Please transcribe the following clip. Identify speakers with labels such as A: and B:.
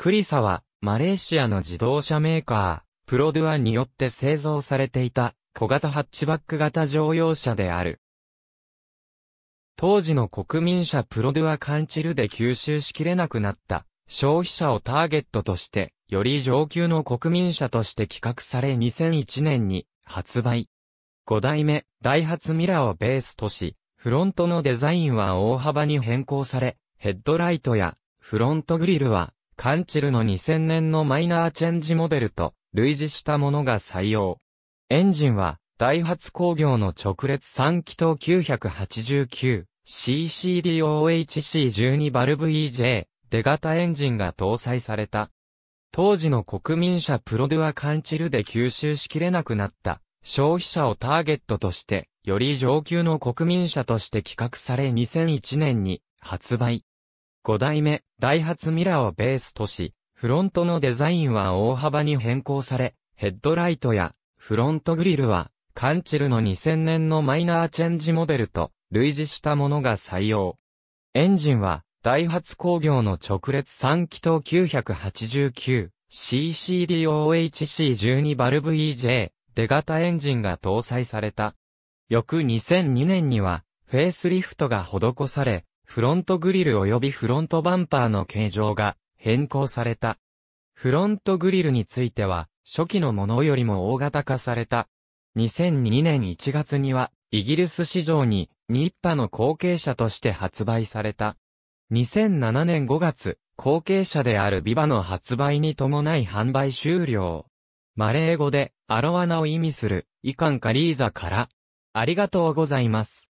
A: クリサは、マレーシアの自動車メーカー、プロドゥアによって製造されていた、小型ハッチバック型乗用車である。当時の国民車プロドゥアカンチルで吸収しきれなくなった消費者をターゲットとして、より上級の国民車として企画され2001年に発売。5代目、ダイハツミラーをベースとし、フロントのデザインは大幅に変更され、ヘッドライトやフロントグリルはカンチルの2000年のマイナーチェンジモデルと類似したものが採用。エンジンは、ダイハツ工業の直列3気筒 989CCDOHC12 バルブ EJ 出型エンジンが搭載された。当時の国民車プロデュアカンチルで吸収しきれなくなった消費者をターゲットとして、より上級の国民車として企画され2001年に発売。5代目、ダイハツミラをベースとし、フロントのデザインは大幅に変更され、ヘッドライトやフロントグリルは、カンチルの2000年のマイナーチェンジモデルと類似したものが採用。エンジンは、ダイハツ工業の直列3気筒 989CCDOHC12 バルブ EJ 出型エンジンが搭載された。翌2002年には、フェイスリフトが施され、フロントグリル及びフロントバンパーの形状が変更された。フロントグリルについては、初期のものよりも大型化された。2002年1月には、イギリス市場に、ニッパの後継者として発売された。2007年5月、後継者であるビバの発売に伴い販売終了。マレー語で、アロワナを意味する、イカンカリーザから、ありがとうございます。